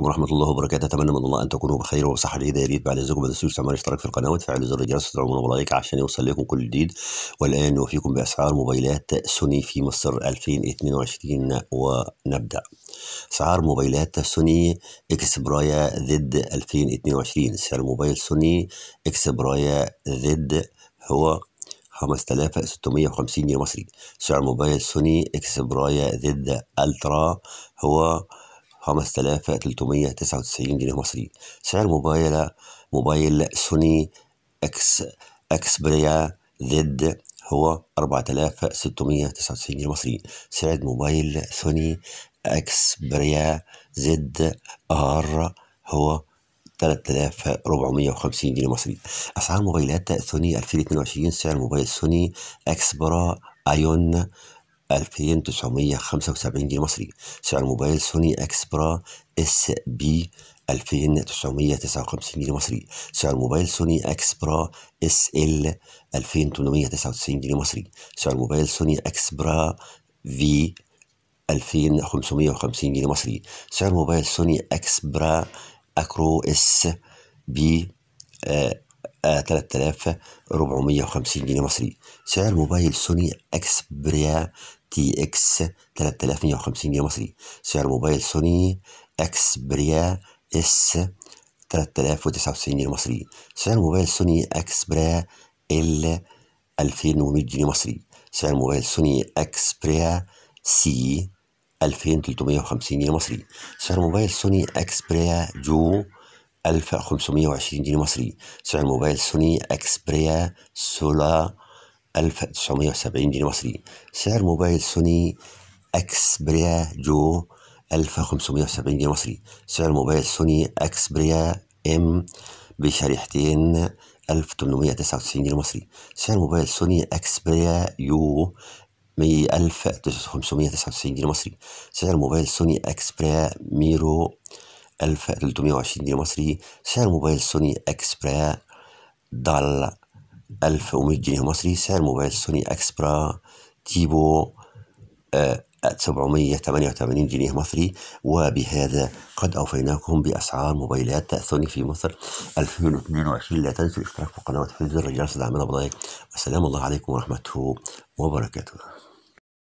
عليكم ورحمة الله وبركاته أتمنى من الله أن تكونوا بخير وبصحة جيدة يا ريت بعد إذنكم ما تنسوش تعملوا اشتراك في القناة وتفعلوا زر الجرس وتدعمونا بلايك عشان يوصل لكم كل جديد والآن نوفيكم بأسعار موبايلات سوني في مصر 2022 ونبدأ أسعار موبايلات سوني إكس برايا زد 2022 سعر موبايل سوني إكس برايا زد هو 5650 جنيه مصري سعر موبايل سوني إكس برايا زد ألترا هو 5399 جنيه مصري سعر موبايل موبايل سوني اكس اكسبريا زد هو 4699 جنيه مصري سعر موبايل سوني اكسبريا زد ار هو 3450 جنيه مصري اسعار موبايلات سوني 2022 سعر موبايل سوني اكسبرا ايون 2975 جنيه مصري سعر موبايل سوني اكسبرا اس بي 2959 جنيه مصري سعر موبايل سوني اكسبرا اس ال 2899 جنيه مصري سعر موبايل سوني اكسبرا في 2550 جنيه مصري سعر موبايل سوني اكسبرا اكرو اس بي آه آه 3450 جنيه مصري سعر موبايل سوني اكسبريا تي اكس 3150 جنيه مصري سعر موبايل سوني اكس بريا اس 3099 جنيه مصري سعر موبايل سوني اكس بريا ال 2100 جنيه مصري سعر موبايل سوني اكس بريا سي 2350 جنيه مصري سعر موبايل سوني اكس بريا جو 1520 جنيه مصري سعر موبايل سوني اكس بريا سولا 1970 جنيه مصري سعر موبايل سوني اكسبريا جو 1570 جنيه مصري سعر موبايل سوني اكسبريا ام بشريحتين 1899 جنيه مصري سعر موبايل سوني اكسبريا يو 1599 جنيه مصري سعر موبايل سوني اكسبريا ميرو 1320 جنيه مصري سعر موبايل سوني اكسبريا دال ألف ومية جنيه مصري سعر موبايل سوني أكسبرا تيبو 788 آه، جنيه مصري وبهذا قد أوفيناكم بأسعار موبايلات سوني في مصر 2022 لا تنسوا الاشتراك في القناه وتفعيل زر الجرس عمنا بضايق والسلام الله عليكم ورحمته وبركاته